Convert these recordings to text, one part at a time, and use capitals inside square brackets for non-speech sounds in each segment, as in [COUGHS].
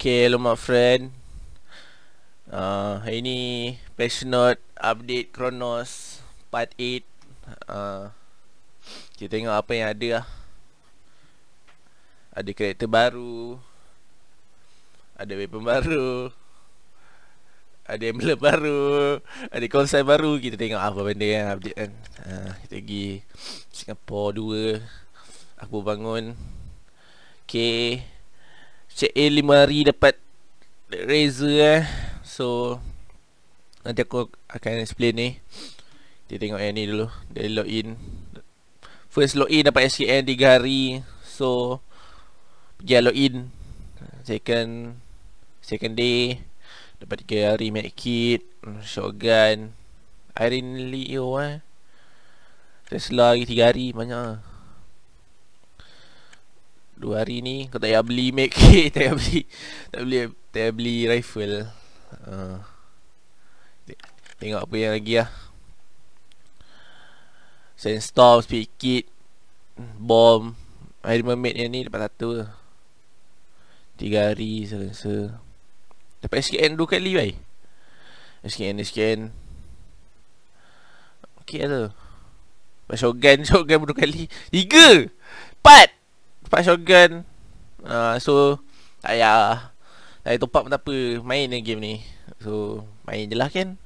Okay, hello my friend uh, Hari ni Passionate Update Kronos Part 8 uh, Kita tengok apa yang ada lah Ada karakter baru Ada weapon baru Ada emblem baru Ada konsep baru Kita tengok apa benda yang update kan uh, Kita pergi Singapura 2 Aku bangun Okay CL lima hari dapat Razer eh So Nanti aku akan explain ni Kita tengok yang ni dulu Dari login First login dapat SKN tiga hari So Pergi login Second Second day Dapat tiga hari med kit Shotgun Irene Leo eh Tesla lagi tiga hari banyak lah Dua hari ni kau tak payah beli MK, [LAUGHS] tak payah beli tak beli tak payah beli rifle. Uh, tengok apa yang lagi lah. Sandstorm, speed kit, bomb, air mermaid yang ni dapat satu ke. Tiga hari saya rasa. Dapat SKN dua kali bai. SKN, SKN. Okey lah tu. Shotgun, [LAUGHS] shotgun dua kali. Tiga! Empat! Cepat shotgun uh, So Tak payah Tak payah top up apa Main ni game ni So Main je lah kan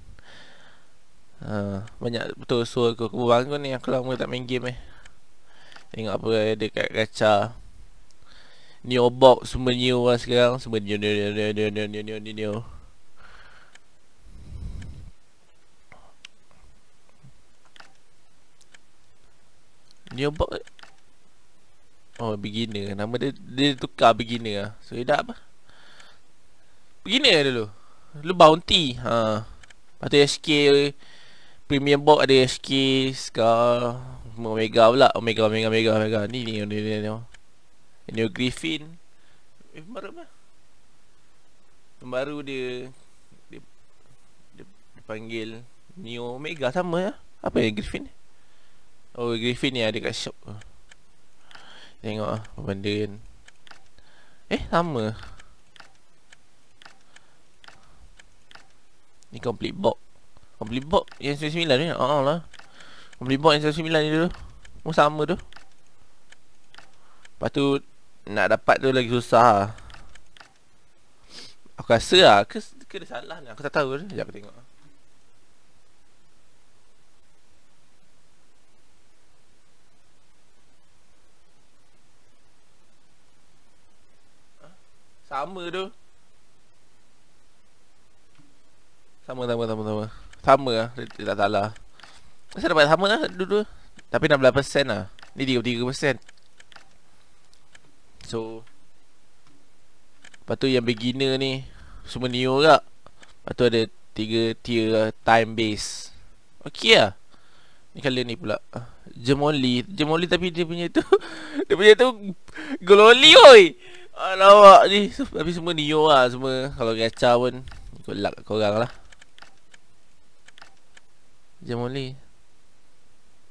uh, Banyak betul So aku, aku bangun ni Aku lama tak main game eh Tengok apa ada kat kaca New box Semua new lah sekarang Semua new new new new new new new new new new New box Oh beginner Nama dia Dia tukar beginner lah So dia apa Beginner dulu lu bounty ha. Lepas tu SK Premium box ada SK Scar Omega pula Omega Omega Omega Omega Ni ni ni ni ni ni Griffin Eh baru apa Baru dia Dia Dia, panggil Neo Omega sama ya? Apa ya Griffin Oh Griffin ni ada kat shop Tengok lah apa benda kan Eh sama Ni complete box Complete box yang 99 ni Haa ah, lah Complete box yang 99 ni dulu Mu sama tu Lepas tu Nak dapat tu lagi susah Aku rasa lah Ke, ke ada salah ni Aku tak tahu Sekejap aku tengok Sama tu Sama sama sama sama Sama lah Dia, dia tak salah Kenapa dapat sama lah dua-dua Tapi 16% lah Ni 33% So Lepas tu yang beginner ni Semua new juga Lepas tu ada tiga tier lah, time base Okay lah Ni colour ni pula Jemoli Jemoli tapi dia punya tu [LAUGHS] Dia punya tu Gololi oi Alamak ah, ni Tapi semua Neo lah semua Kalau kacau pun Ikut luck korang lah Jemoli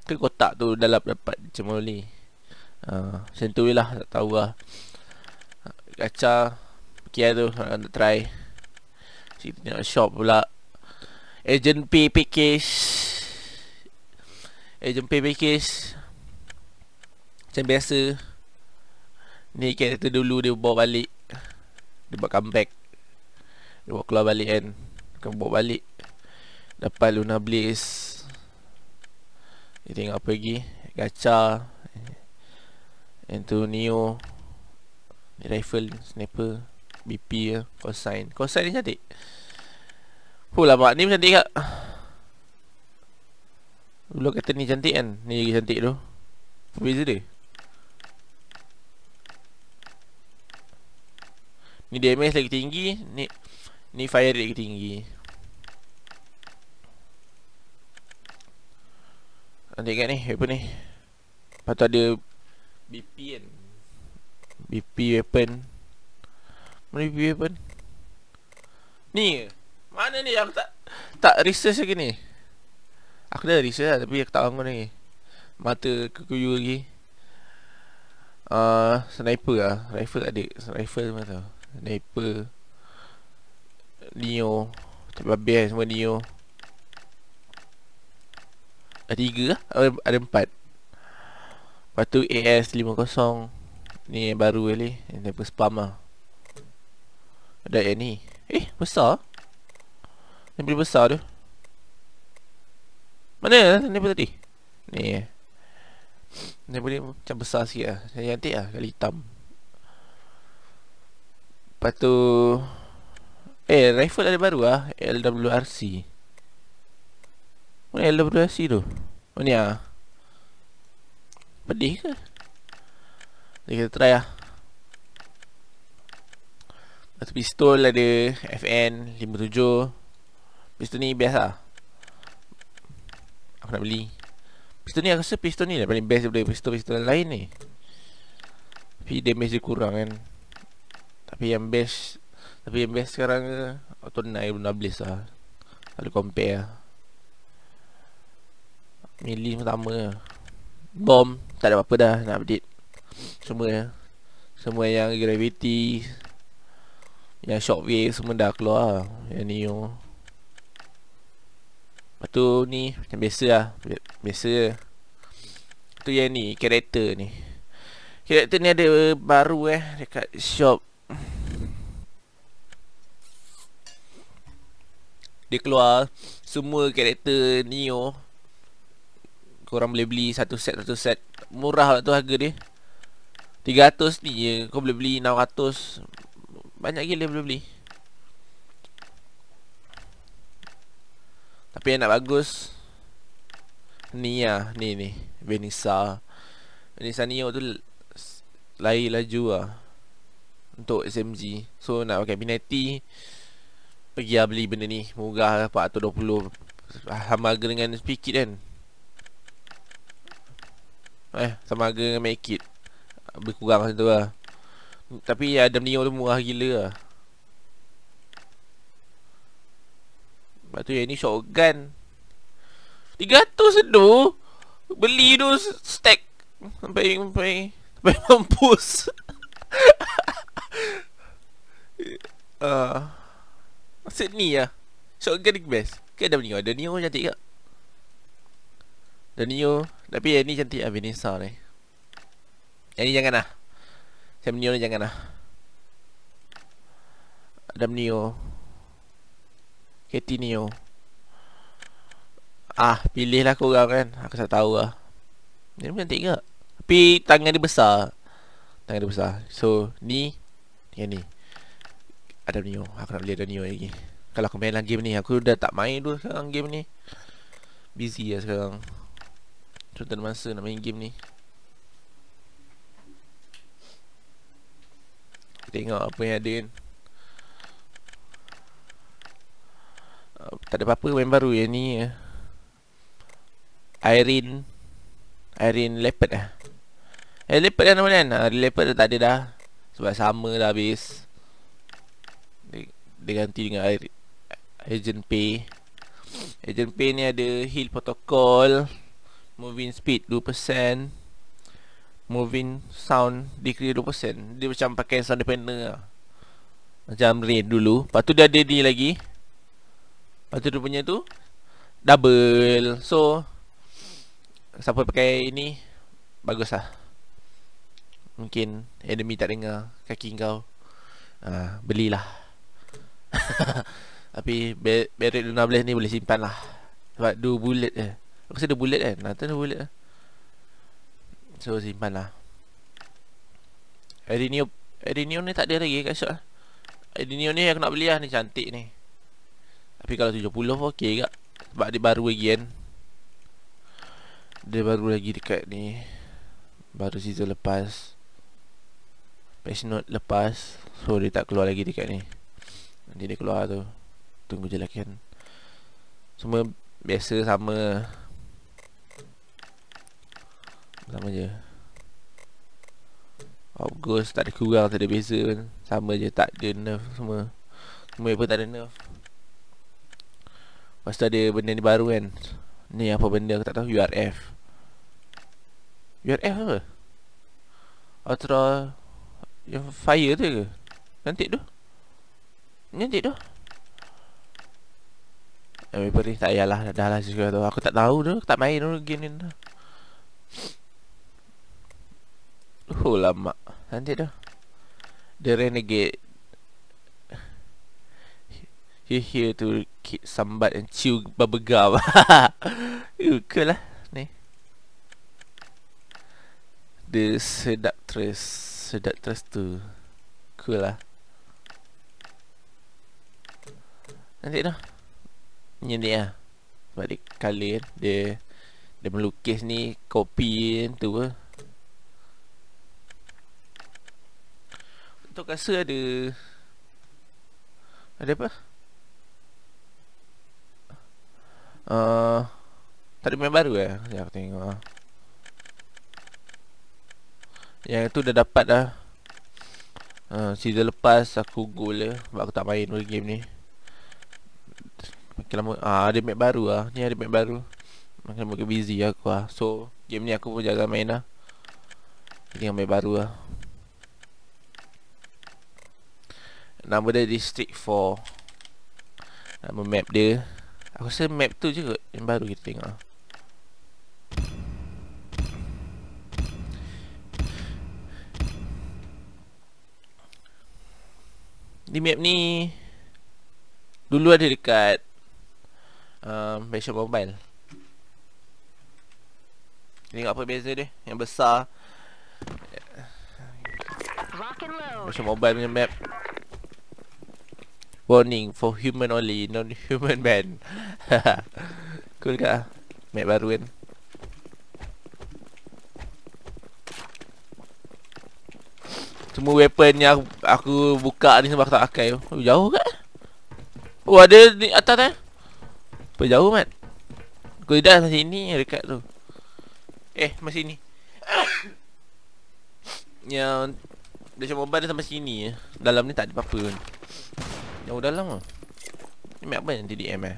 Ke kotak tu dalam dapat Jemoli uh, ah, Macam tu lah Tak tahu lah Kaca Kia tu Orang nak try Sini nak shop pula Agent pay package Agent pay package Macam biasa Ni karakter dulu dia bawa balik Dia buat comeback Dia buat keluar balik kan Bukan bawa balik Dapat Luna Blaze Dia tengok pergi lagi Gacha Antonio Rifle Sniper BP ya. cosign, cosign ni cantik Huh lama Ni cantik kak Dulu kata ni cantik kan Ni lagi cantik tu Beza dia Ni damage lagi tinggi Ni Ni fire rate lagi tinggi Nanti ingat ni Weapon ni Lepas ada BP kan BP weapon Mana BP weapon Ni ke Mana ni aku tak Tak research lagi ni Aku dah research lah Tapi aku tak bangun lagi Mata kekuyu lagi uh, Sniper lah Rifle tak ada Rifle macam tu Sniper Neo Tak babi kan semua Neo Ada tiga lah ada, ada empat Lepas tu AS50 Ni yang baru ni Sniper spam lah Ada yang ni Eh besar Sniper besar tu Mana sniper tadi Ni Sniper ni macam besar sikit lah Cantik lah kali hitam Lepas tu Eh rifle ada baru ah LWRC Mana LWRC tu Mana ah Pedih ke Jadi kita try lah Lepas tu pistol ada FN 57 Pistol ni biasa ah. Aku nak beli Pistol ni aku rasa pistol ni lah paling best daripada pistol-pistol lain ni Tapi damage dia kurang kan tapi yang best Tapi yang best sekarang ke Auto Nine belum habis lah Kalau compare lah Mili pertama Bomb Tak ada apa-apa dah nak update Semua ya. Semua yang gravity Yang shockwave semua dah keluar lah. Yang Neo Lepas tu ni Macam biasa lah Biasa Tu yang ni Karakter ni Karakter ni ada baru eh Dekat shop dia keluar semua karakter Neo korang boleh beli satu set satu set murah lah tu harga dia 300 ni je kau boleh beli 600 banyak gila boleh beli tapi yang nak bagus ni lah ni ni Venisa Venisa Neo tu lari laju lah untuk SMG so nak pakai Binetti pergi lah beli benda ni Murah lah 420 Sama harga dengan Spikit kan Eh sama harga dengan make it Lebih kurang macam tu lah Tapi Adam Neo tu murah gila lah Lepas tu yang ni shotgun 300 sedu Beli tu stack Sampai Sampai Sampai mampus [LAUGHS] Ah. uh. Maksud ni lah Shotgun ni kan best Okay ada Neo Ada Neo pun cantik kak Ada Neo Tapi yang ni cantik lah Vanessa ni Yang ni jangan lah Sam Neo ni jangan lah Adam Neo Katie Neo Ah, pilih lah korang kan Aku tak tahu lah Dia pun cantik ke? Tapi tangan dia besar Tangan dia besar So, ni Yang ni ada Neo Aku nak beli ada Neo lagi Kalau aku main game ni Aku dah tak main dulu sekarang game ni Busy ya sekarang Cuma tak masa nak main game ni Tengok apa yang ada kan uh, Tak ada apa-apa main baru yang ni Irene eh. Irene Leopard lah Eh Leopard kan nama ah, ni kan Leopard dah tak ada dah Sebab sama dah habis dia ganti dengan agent pay agent pay ni ada heal protocol moving speed 2% moving sound decrease 2% dia macam pakai sound depender lah. macam rain dulu lepas tu dia ada ni lagi lepas tu dia punya tu double so siapa pakai ini bagus lah mungkin enemy tak dengar kaki kau uh, belilah [LAUGHS] Tapi Barrett Luna Blaze ni boleh simpan lah Sebab dua bullet je Aku rasa dua bullet kan Nathan dua bullet lah So simpan lah Erinio Erinio ni tak ada lagi kat shot lah. Erinio ni aku nak beli lah ni cantik ni Tapi kalau 70 pun ok kak Sebab dia baru lagi kan Dia baru lagi dekat ni Baru season lepas Patch note lepas So dia tak keluar lagi dekat ni Nanti dia keluar tu Tunggu je lah kan Semua biasa sama Sama je August tak ada kurang Tak ada beza kan Sama je tak ada nerf semua Semua apa tak ada nerf Lepas tu ada benda ni baru kan Ni apa benda aku tak tahu URF URF apa? Ultra Yang fire tu ke? Cantik tu Ni dik tu. Eh, beri tak yalah dah lah juga tu. Aku tak tahu tu, tak main dulu game ni tu. Oh, lama. Nanti tu. The Renegade. He here to kick sambat and chew bubble gum. [LAUGHS] you cool lah. Ni. The seductress. Seductress tu. Cool lah. Nanti dah ni ni lah Sebab dia color Dia Dia melukis ni Kopi tu lah Tok rasa ada Ada apa? Uh, tak ada main baru eh? Ya aku tengok lah Yang tu dah dapat dah uh, Season lepas aku go lah Sebab aku tak main dulu game ni Makin lama ah ada map baru ah. Ni ada map baru. Makin lama busy aku ah. So game ni aku pun jarang main ah. Ini yang map baru ah. Nama dia District 4. Nama map dia. Aku rasa map tu je kot yang baru kita tengok. Di ah. map ni Dulu ada dekat Version mobile Tengok apa beza dia Yang besar Version mobile punya map Warning for human only Non-human man [LAUGHS] Cool kat Map baru kan Semua weapon yang aku buka ni sebab aku tak pakai oh, Jauh kat Oh ada ni atas eh apa jauh mat Kau dah sampai sini dekat tu Eh sampai sini [COUGHS] Yang Dia mobile dia sampai sini je eh. Dalam ni tak ada apa-apa kan Jauh dalam lah Ni map apa yang TDM eh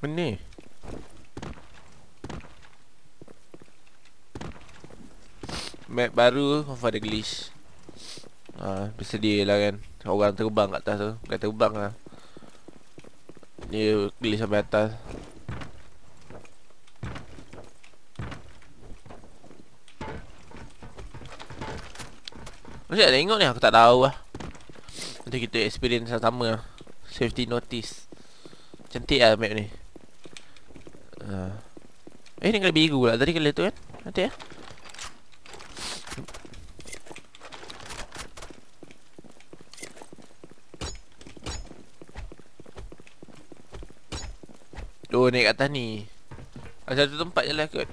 Mana ni Map baru Of the glitch Ah, bersedia lah kan Orang terbang kat atas tu Bukan terbang lah Dia pilih sampai atas Masih ada tengok ni aku tak tahu lah Nanti kita experience sama-sama lah Safety notice Cantik lah map ni uh. Eh ni kali biru lah tadi kali tu kan Nanti lah ya. Oh naik atas ni Ada satu tempat je lah kot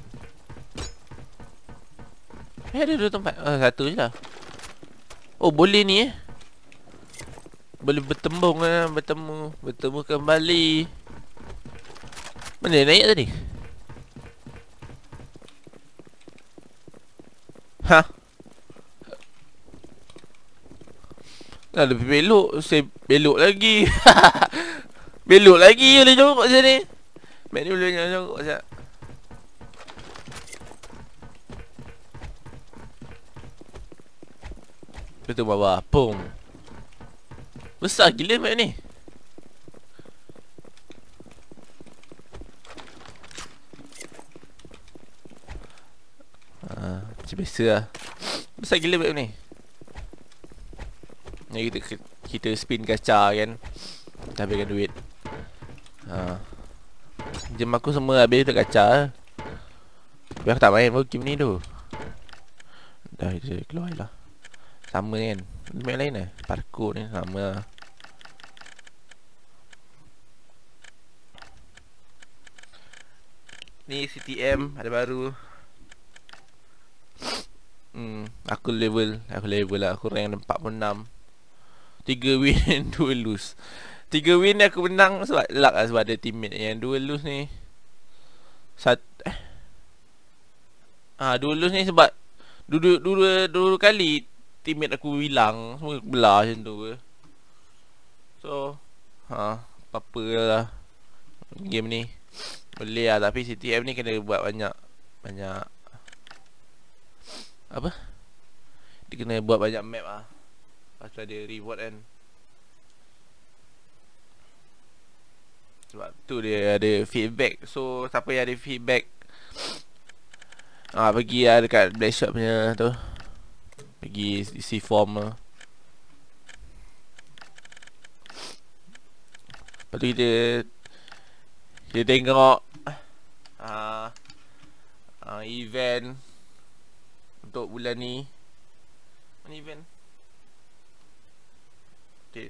Eh ada dua tempat oh, Satu je lah Oh boleh ni eh Boleh bertembung lah Bertemu Bertemu kembali Mana dia naik tadi Ha Nah, lebih belok Saya belok lagi [LAUGHS] Belok lagi Boleh jongkok sini Main dulu yang jauh siap Betul bawah Pum Besar gila map ni ah, Macam ha, biasa lah Besar gila map ni Ni kita, kita spin kaca kan Kita habiskan duit item aku semua habis dah kacau Biar aku tak main pun game ni tu Dah dia keluar lah Sama kan Lumit lain lah Parkour ni sama lah Ni CTM ada baru Hmm, aku level, aku level lah, aku rank 46 3 win [LAUGHS] and 2 lose Tiga win ni aku menang sebab luck lah sebab ada teammate yang dua lose ni. Sat eh. Ah ha, dua lose ni sebab dua dua dua, dua kali teammate aku hilang semua belah macam tu ke. So ha apa-apalah game ni. Boleh lah tapi CTF ni kena buat banyak banyak apa? Dia kena buat banyak map ah. Pasal dia reward kan. And... Sebab tu dia ada feedback So siapa yang ada feedback [SNIFFS] ah ha, Pergi lah dekat Black Shop punya tu Pergi isi form lah Lepas tu kita Kita tengok uh, [SNIFFS] uh, Event Untuk bulan ni Mana event? Okay.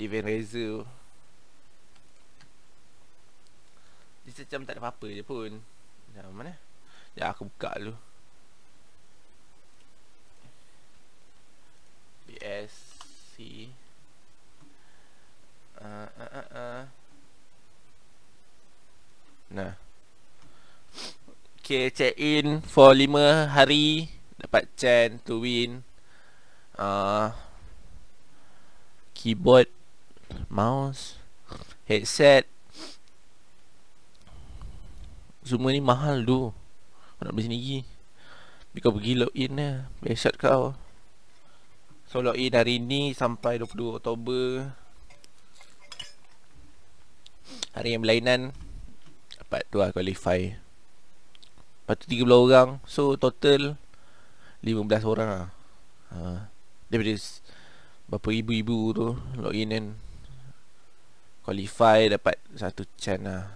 Event Razer tu rasa macam tak ada apa-apa je pun Sekejap mana Ya aku buka dulu BSC uh, ah, uh, ah, uh, ah, uh. Nah Okay check in for 5 hari Dapat chan to win uh, Keyboard Mouse Headset semua ni mahal tu Nak beli sendiri Tapi kau pergi log in lah eh. Besat kau So log in hari ni sampai 22 Oktober Hari yang berlainan Dapat tu lah qualify Lepas tu 30 orang So total 15 orang lah ha. Daripada Berapa ibu-ibu tu Login kan Qualify dapat Satu chance lah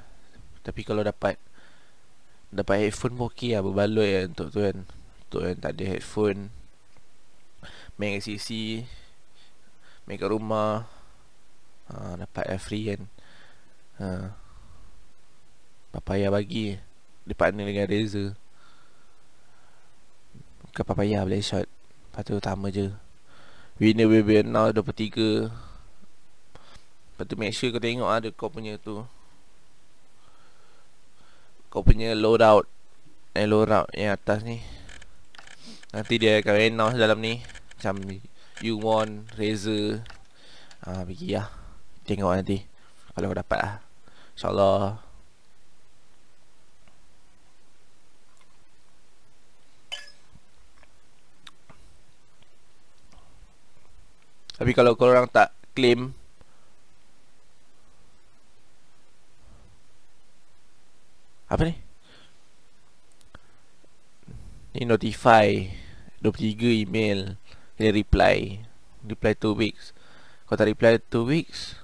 Tapi kalau dapat Dapat headphone pun okey lah Berbaloi lah untuk tu kan Untuk yang tak ada headphone Main kat CC Main kat rumah ha, Dapat lah free kan ha. Papaya bagi Dia partner dengan Razer Bukan Papaya boleh shot Lepas tu utama je Winner will be announced 23 Lepas tu make sure kau tengok ada lah kau punya tu kau punya loadout eh loadout yang atas ni nanti dia akan announce dalam ni macam you want razor ah ha, pergi lah tengok nanti kalau dapat lah insyaallah Tapi kalau korang tak claim Apa ni? Ni notify 23 email Dia reply Reply 2 weeks Kau tak reply 2 weeks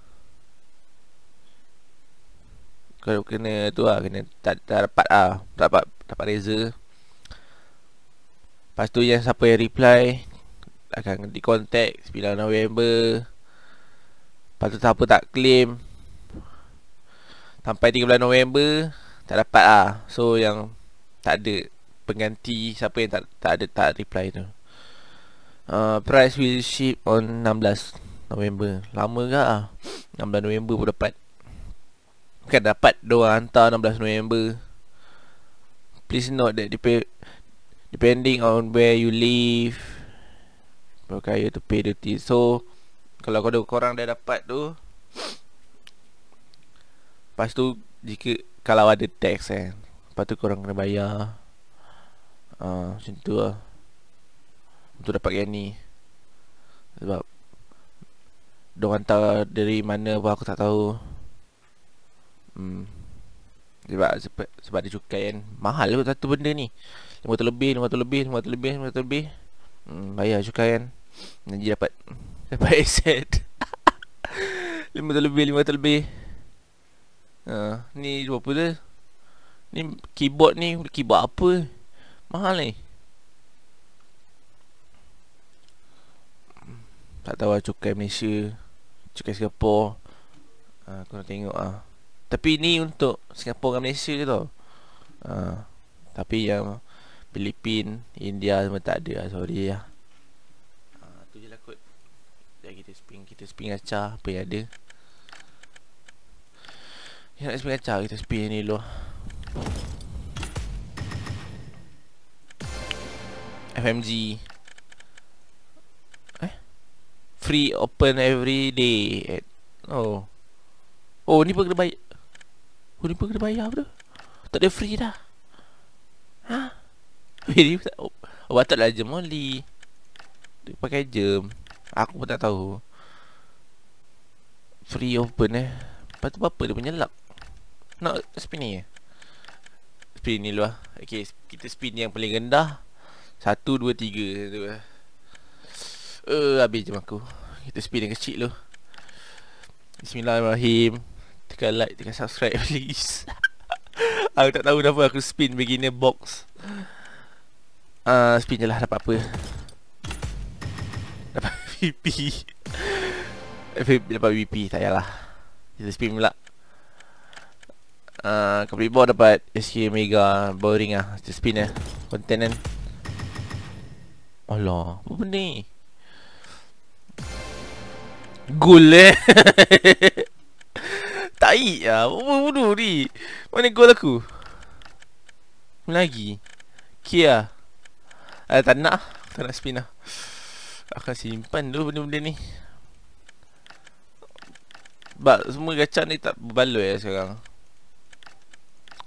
Kalau kena tu lah kena, tak, tak dapat lah Tak dapat, tak dapat reza Lepas tu yang siapa yang reply Akan di contact 9 November Lepas tu siapa tak claim Sampai 13 November tak dapat lah So yang tak ada pengganti siapa yang tak tak ada tak reply tu. Uh, price will ship on 16 November. Lama ke ah? 16 November pun dapat. Bukan dapat dua hantar 16 November. Please note that dep- depending on where you live Berkaya you to pay duty. So kalau kau korang dah dapat tu Lepas tu jika kalau ada tax kan eh. Lepas tu korang kena bayar uh, Macam tu lah Untuk dapat yang ni Sebab Diorang tahu dari mana pun aku tak tahu hmm. Sebab, sebab, sebab dia cukai kan Mahal pun satu benda ni Lima tu lebih, lima tu lebih, lima tu lebih, lima tu lebih hmm, Bayar cukai kan Nanti dapat [LAUGHS] Dapat aset [LAUGHS] Lima tu lebih, lima tu lebih Ah, ni apa dia? Ni keyboard ni keyboard apa? Mahal ni. Tak tahu lah, cukai Malaysia, cukai Singapore. Ha, aku nak tengok ah. Ha. Tapi ni untuk Singapore dengan Malaysia je tau. Ha, tapi yang Filipin, India semua tak ada lah. Sorry lah. Ha, tu je lah kot. Dan kita spin, kita spin acah apa yang ada. Ya nak sebagai cara kita spin ni dulu FMG Eh Free open every day at... Oh Oh ni pun kena bayar Oh ni pun kena bayar apa tu Tak ada free dah Ha Wait ni pun tak Oh, oh batuk lah jam only Dia pakai jam Aku pun tak tahu Free open eh Lepas tu apa dia punya luck No, spin ni Spin ni dulu lah Okay, kita spin yang paling rendah Satu, dua, tiga Eh, uh, habis jam aku Kita spin yang kecil dulu Bismillahirrahmanirrahim Tekan like, tekan subscribe [LAUGHS] please Aku tak tahu kenapa aku spin beginner box Ah, uh, Spin je lah, dapat apa Dapat [LAUGHS] VP VP dapat VP, tak payahlah Kita spin pula Haa, uh, Capri dapat SK Mega Boring lah Macam spin eh Content kan Alah Apa benda ni Goal eh [LAUGHS] Taik lah Apa benda ni Mana goal aku Mana lagi Okay lah Ay, ah, Tak nak Tak nak spin lah Akan simpan dulu benda-benda ni Sebab semua gacang ni tak berbaloi lah sekarang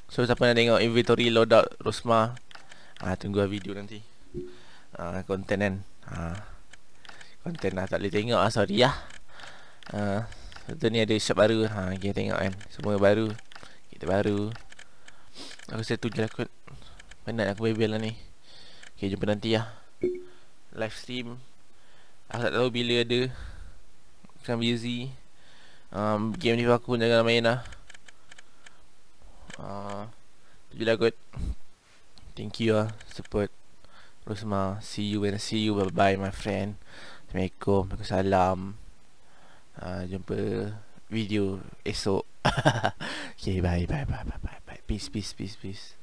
So siapa nak tengok inventory loadout Rosma ah, Tunggu lah video nanti ah, Content kan ah, Content lah tak boleh tengok lah sorry lah ah, Tu ni ada shop baru ha, ah, Kita tengok kan Semua baru Kita baru Aku rasa tu je lah kot Penat aku bebel lah ni Okay jumpa nanti lah Live stream Aku tak tahu bila ada Sekarang busy um, Game ni aku pun jangan main lah Uh, Jadi lah Thank you lah Support terus Rosma See you when I see you Bye bye my friend Assalamualaikum Waalaikumsalam uh, Jumpa Video Esok [LAUGHS] Okay bye bye bye bye bye bye Peace peace peace peace